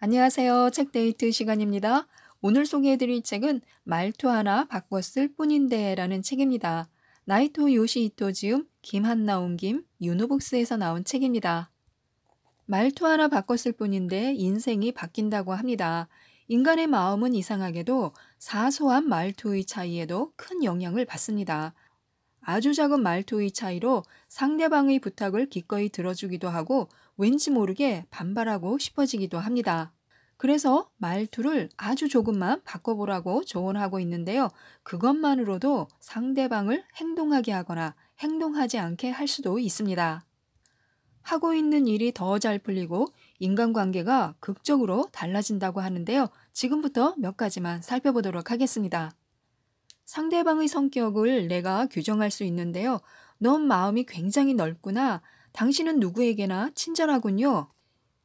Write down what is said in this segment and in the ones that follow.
안녕하세요. 책데이트 시간입니다. 오늘 소개해드릴 책은 말투 하나 바꿨을 뿐인데 라는 책입니다. 나이토 요시이토지음 김한나온 김, 유노북스에서 나온 책입니다. 말투 하나 바꿨을 뿐인데 인생이 바뀐다고 합니다. 인간의 마음은 이상하게도 사소한 말투의 차이에도 큰 영향을 받습니다. 아주 작은 말투의 차이로 상대방의 부탁을 기꺼이 들어주기도 하고 왠지 모르게 반발하고 싶어지기도 합니다. 그래서 말투를 아주 조금만 바꿔보라고 조언하고 있는데요. 그것만으로도 상대방을 행동하게 하거나 행동하지 않게 할 수도 있습니다. 하고 있는 일이 더 잘 풀리고 인간관계가 극적으로 달라진다고 하는데요. 지금부터 몇 가지만 살펴보도록 하겠습니다. 상대방의 성격을 내가 규정할 수 있는데요. 넌 마음이 굉장히 넓구나. 당신은 누구에게나 친절하군요.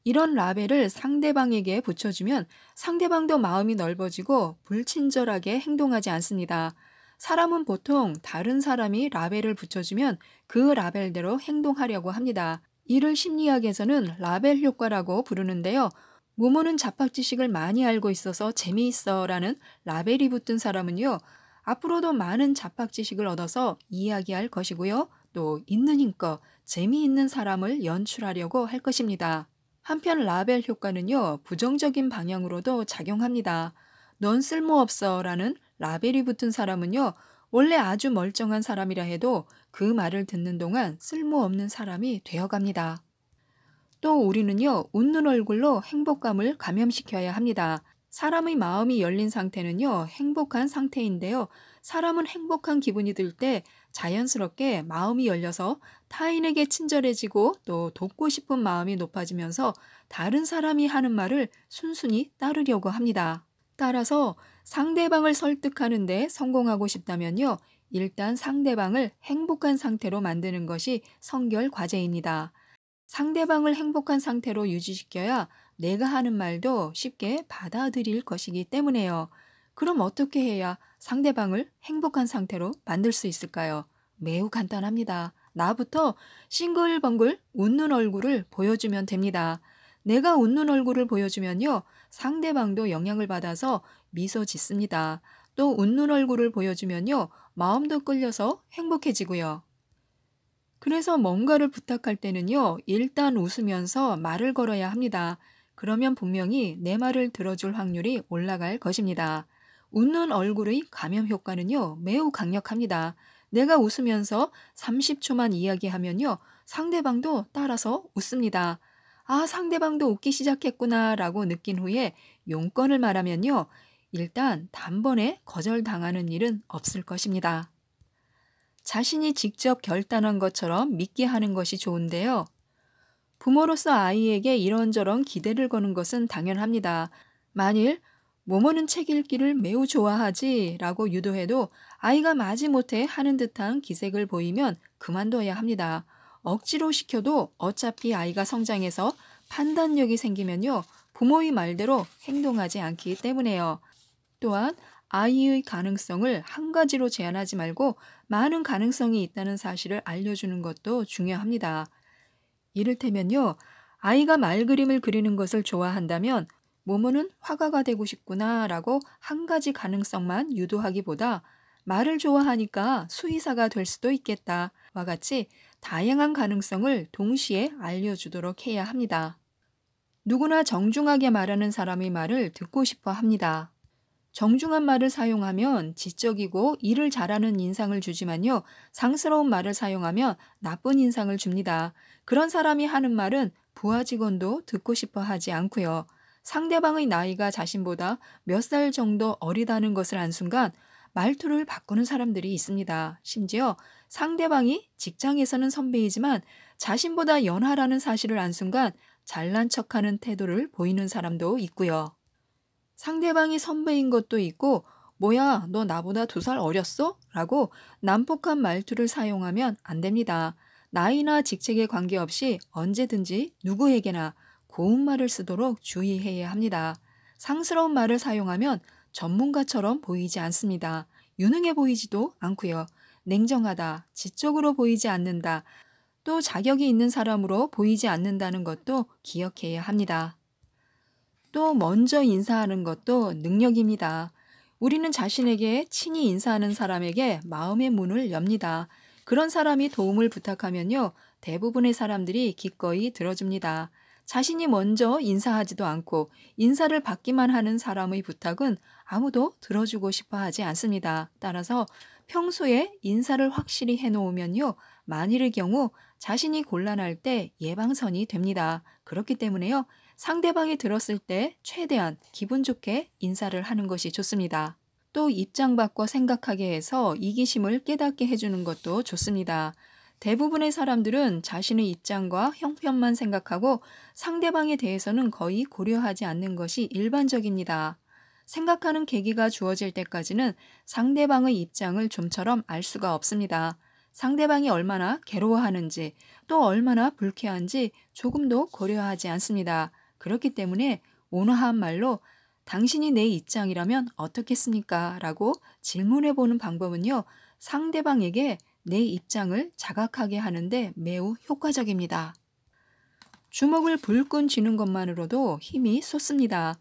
이런 라벨을 상대방에게 붙여주면 상대방도 마음이 넓어지고 불친절하게 행동하지 않습니다. 사람은 보통 다른 사람이 라벨을 붙여주면 그 라벨대로 행동하려고 합니다. 이를 심리학에서는 라벨 효과라고 부르는데요. 무모는 자팍 지식을 많이 알고 있어서 재미있어 라는 라벨이 붙은 사람은요. 앞으로도 많은 자팍 지식을 얻어서 이야기할 것이고요. 또 있는 힘껏 재미있는 사람을 연출하려고 할 것입니다. 한편 라벨 효과는요, 부정적인 방향으로도 작용합니다. 넌 쓸모없어 라는 라벨이 붙은 사람은요, 원래 아주 멀쩡한 사람이라 해도 그 말을 듣는 동안 쓸모없는 사람이 되어갑니다. 또 우리는요, 웃는 얼굴로 행복감을 감염시켜야 합니다. 사람의 마음이 열린 상태는요, 행복한 상태인데요. 사람은 행복한 기분이 들때 자연스럽게 마음이 열려서 타인에게 친절해지고 또 돕고 싶은 마음이 높아지면서 다른 사람이 하는 말을 순순히 따르려고 합니다. 따라서 상대방을 설득하는데 성공하고 싶다면요. 일단 상대방을 행복한 상태로 만드는 것이 성결 과제입니다. 상대방을 행복한 상태로 유지시켜야 내가 하는 말도 쉽게 받아들일 것이기 때문에요. 그럼 어떻게 해야 상대방을 행복한 상태로 만들 수 있을까요? 매우 간단합니다. 나부터 싱글벙글 웃는 얼굴을 보여주면 됩니다. 내가 웃는 얼굴을 보여주면요. 상대방도 영향을 받아서 미소 짓습니다. 또 웃는 얼굴을 보여주면요. 마음도 끌려서 행복해지고요. 그래서 뭔가를 부탁할 때는요. 일단 웃으면서 말을 걸어야 합니다. 그러면 분명히 내 말을 들어줄 확률이 올라갈 것입니다. 웃는 얼굴의 감염 효과는요, 매우 강력합니다. 내가 웃으면서 30초만 이야기하면요, 상대방도 따라서 웃습니다. 아, 상대방도 웃기 시작했구나 라고 느낀 후에 용건을 말하면요, 일단 단번에 거절당하는 일은 없을 것입니다. 자신이 직접 결단한 것처럼 믿게 하는 것이 좋은데요. 부모로서 아이에게 이런저런 기대를 거는 것은 당연합니다. 만일 모모는 책 읽기를 매우 좋아하지 라고 유도해도 아이가 마지못해 하는 듯한 기색을 보이면 그만둬야 합니다. 억지로 시켜도 어차피 아이가 성장해서 판단력이 생기면요. 부모의 말대로 행동하지 않기 때문에요. 또한 아이의 가능성을 한 가지로 제한하지 말고 많은 가능성이 있다는 사실을 알려주는 것도 중요합니다. 이를테면요. 아이가 말 그림을 그리는 것을 좋아한다면 모모는 화가가 되고 싶구나 라고 한 가지 가능성만 유도하기보다 말을 좋아하니까 수의사가 될 수도 있겠다 와 같이 다양한 가능성을 동시에 알려주도록 해야 합니다. 누구나 정중하게 말하는 사람의 말을 듣고 싶어 합니다. 정중한 말을 사용하면 지적이고 일을 잘하는 인상을 주지만요. 상스러운 말을 사용하면 나쁜 인상을 줍니다. 그런 사람이 하는 말은 부하 직원도 듣고 싶어 하지 않고요. 상대방의 나이가 자신보다 몇 살 정도 어리다는 것을 안 순간 말투를 바꾸는 사람들이 있습니다. 심지어 상대방이 직장에서는 선배이지만 자신보다 연하라는 사실을 안 순간 잘난 척하는 태도를 보이는 사람도 있고요. 상대방이 선배인 것도 있고 뭐야 너 나보다 두 살 어렸어? 라고 난폭한 말투를 사용하면 안 됩니다. 나이나 직책에 관계없이 언제든지 누구에게나 고운 말을 쓰도록 주의해야 합니다. 상스러운 말을 사용하면 전문가처럼 보이지 않습니다. 유능해 보이지도 않고요. 냉정하다, 지적으로 보이지 않는다, 또 자격이 있는 사람으로 보이지 않는다는 것도 기억해야 합니다. 또 먼저 인사하는 것도 능력입니다. 우리는 자신에게 친히 인사하는 사람에게 마음의 문을 엽니다. 그런 사람이 도움을 부탁하면요. 대부분의 사람들이 기꺼이 들어줍니다. 자신이 먼저 인사하지도 않고 인사를 받기만 하는 사람의 부탁은 아무도 들어주고 싶어 하지 않습니다. 따라서 평소에 인사를 확실히 해놓으면요. 만일의 경우 자신이 곤란할 때 예방선이 됩니다. 그렇기 때문에요. 상대방이 들었을 때 최대한 기분 좋게 인사를 하는 것이 좋습니다. 또 입장 바꿔 생각하게 해서 이기심을 깨닫게 해주는 것도 좋습니다. 대부분의 사람들은 자신의 입장과 형편만 생각하고 상대방에 대해서는 거의 고려하지 않는 것이 일반적입니다. 생각하는 계기가 주어질 때까지는 상대방의 입장을 좀처럼 알 수가 없습니다. 상대방이 얼마나 괴로워하는지 또 얼마나 불쾌한지 조금도 고려하지 않습니다. 그렇기 때문에 온화한 말로 당신이 내 입장이라면 어떻겠습니까? 라고 질문해보는 방법은요, 상대방에게 내 입장을 자각하게 하는데 매우 효과적입니다. 주먹을 불끈 쥐는 것만으로도 힘이 솟습니다.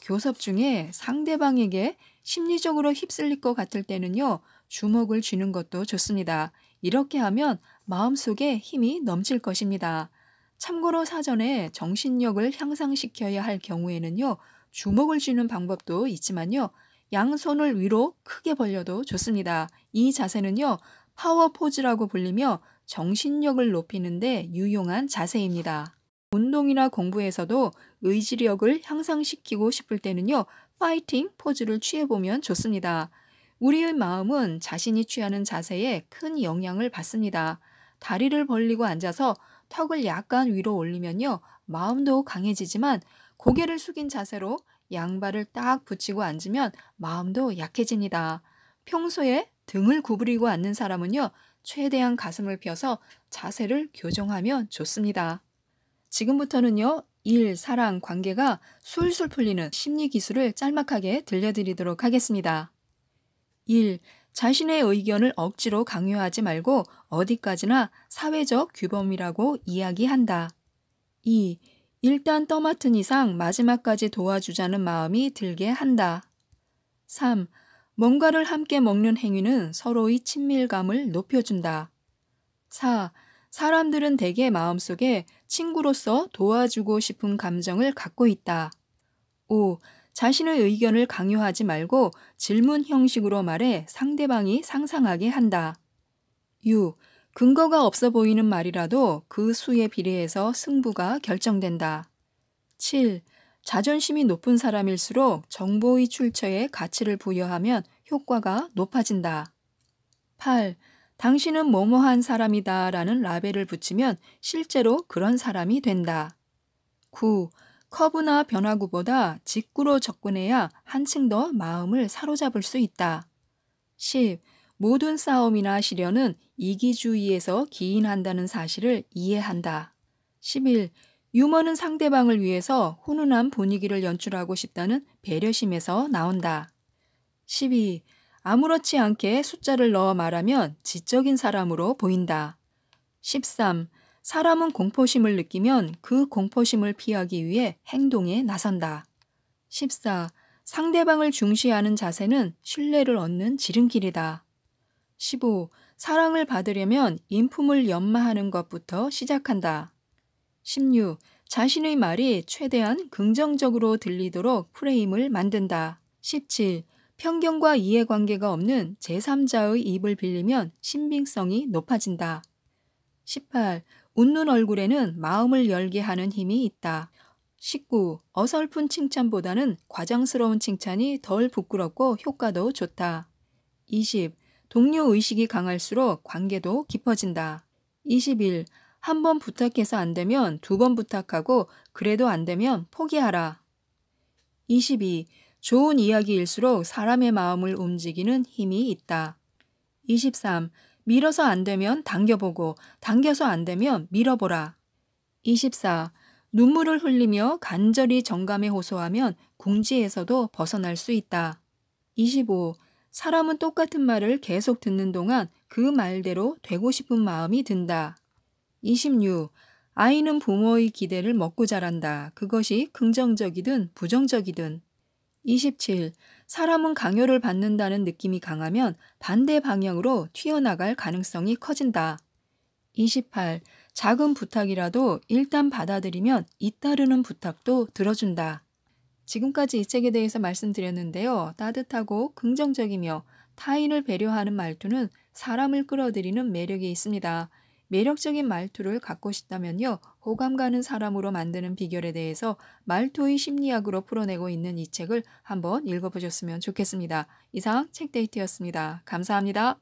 교섭 중에 상대방에게 심리적으로 휩쓸릴 것 같을 때는요, 주먹을 쥐는 것도 좋습니다. 이렇게 하면 마음속에 힘이 넘칠 것입니다. 참고로 사전에 정신력을 향상시켜야 할 경우에는요, 주먹을 쥐는 방법도 있지만요, 양손을 위로 크게 벌려도 좋습니다. 이 자세는요, 파워 포즈라고 불리며 정신력을 높이는데 유용한 자세입니다. 운동이나 공부에서도 의지력을 향상시키고 싶을 때는요, 파이팅 포즈를 취해보면 좋습니다. 우리의 마음은 자신이 취하는 자세에 큰 영향을 받습니다. 다리를 벌리고 앉아서 턱을 약간 위로 올리면요, 마음도 강해지지만 고개를 숙인 자세로 양발을 딱 붙이고 앉으면 마음도 약해집니다. 평소에 등을 구부리고 앉는 사람은요, 최대한 가슴을 펴서 자세를 교정하면 좋습니다. 지금부터는요, 일, 사랑, 관계가 술술 풀리는 심리 기술을 짤막하게 들려드리도록 하겠습니다. 1. 자신의 의견을 억지로 강요하지 말고 어디까지나 사회적 규범이라고 이야기한다. 2. 일단 떠맡은 이상 마지막까지 도와주자는 마음이 들게 한다. 3. 뭔가를 함께 먹는 행위는 서로의 친밀감을 높여준다. 4. 사람들은 대개 마음속에 친구로서 도와주고 싶은 감정을 갖고 있다. 5. 자신의 의견을 강요하지 말고 질문 형식으로 말해 상대방이 상상하게 한다. 6. 근거가 없어 보이는 말이라도 그 수에 비례해서 승부가 결정된다. 7. 자존심이 높은 사람일수록 정보의 출처에 가치를 부여하면 효과가 높아진다. 8. 당신은 뭐뭐한 사람이다 라는 라벨을 붙이면 실제로 그런 사람이 된다. 9. 커브나 변화구보다 직구로 접근해야 한층 더 마음을 사로잡을 수 있다. 10. 모든 싸움이나 시련은 이기주의에서 기인한다는 사실을 이해한다. 11. 유머는 상대방을 위해서 훈훈한 분위기를 연출하고 싶다는 배려심에서 나온다. 12. 아무렇지 않게 숫자를 넣어 말하면 지적인 사람으로 보인다. 13. 사람은 공포심을 느끼면 그 공포심을 피하기 위해 행동에 나선다. 14. 상대방을 중시하는 자세는 신뢰를 얻는 지름길이다. 15. 사랑을 받으려면 인품을 연마하는 것부터 시작한다. 16. 자신의 말이 최대한 긍정적으로 들리도록 프레임을 만든다. 17. 편견과 이해관계가 없는 제3자의 입을 빌리면 신빙성이 높아진다. 18. 웃는 얼굴에는 마음을 열게 하는 힘이 있다. 19. 어설픈 칭찬보다는 과장스러운 칭찬이 덜 부끄럽고 효과도 좋다. 20. 동료 의식이 강할수록 관계도 깊어진다. 21. 한번 부탁해서 안 되면 두 번 부탁하고 그래도 안 되면 포기하라. 22. 좋은 이야기일수록 사람의 마음을 움직이는 힘이 있다. 23. 밀어서 안 되면 당겨보고 당겨서 안 되면 밀어보라. 24. 눈물을 흘리며 간절히 정감에 호소하면 궁지에서도 벗어날 수 있다. 25. 사람은 똑같은 말을 계속 듣는 동안 그 말대로 되고 싶은 마음이 든다. 26. 아이는 부모의 기대를 먹고 자란다. 그것이 긍정적이든 부정적이든. 27. 사람은 강요를 받는다는 느낌이 강하면 반대 방향으로 튀어나갈 가능성이 커진다. 28. 작은 부탁이라도 일단 받아들이면 잇따르는 부탁도 들어준다. 지금까지 이 책에 대해서 말씀드렸는데요. 따뜻하고 긍정적이며 타인을 배려하는 말투는 사람을 끌어들이는 매력이 있습니다. 매력적인 말투를 갖고 싶다면요. 호감 가는 사람으로 만드는 비결에 대해서 말투의 심리학으로 풀어내고 있는 이 책을 한번 읽어보셨으면 좋겠습니다. 이상 책데이트였습니다. 감사합니다.